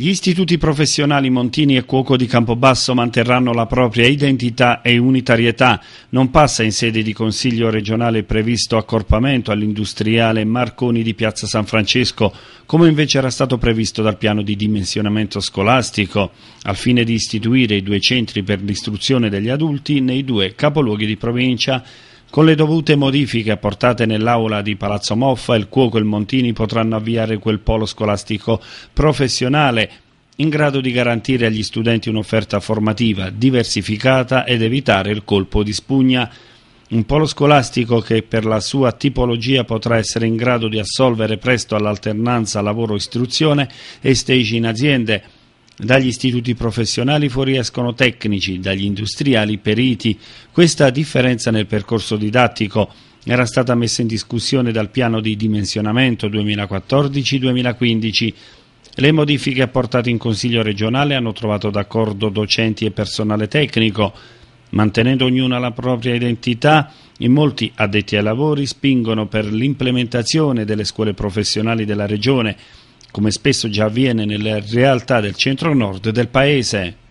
Gli istituti professionali Montini e Cuoco di Campobasso manterranno la propria identità e unitarietà. Non passa in sede di Consiglio regionale previsto accorpamento all'industriale Marconi di Piazza San Francesco, come invece era stato previsto dal piano di dimensionamento scolastico, al fine di istituire i due centri per l'istruzione degli adulti nei due capoluoghi di provincia. Con le dovute modifiche apportate nell'aula di Palazzo Moffa, il Cuoco e il Montini potranno avviare quel polo scolastico professionale in grado di garantire agli studenti un'offerta formativa diversificata ed evitare il colpo di spugna. Un polo scolastico che per la sua tipologia potrà essere in grado di assolvere presto all'alternanza lavoro-istruzione e stage in aziende, dagli istituti professionali fuoriescono tecnici, dagli industriali periti. Questa differenza nel percorso didattico era stata messa in discussione dal piano di dimensionamento 2014-2015. Le modifiche apportate in Consiglio regionale hanno trovato d'accordo docenti e personale tecnico, Mantenendo ognuna la propria identità, in molti addetti ai lavori spingono per l'implementazione delle scuole professionali della Regione come spesso già avviene nelle realtà del centro-nord del paese.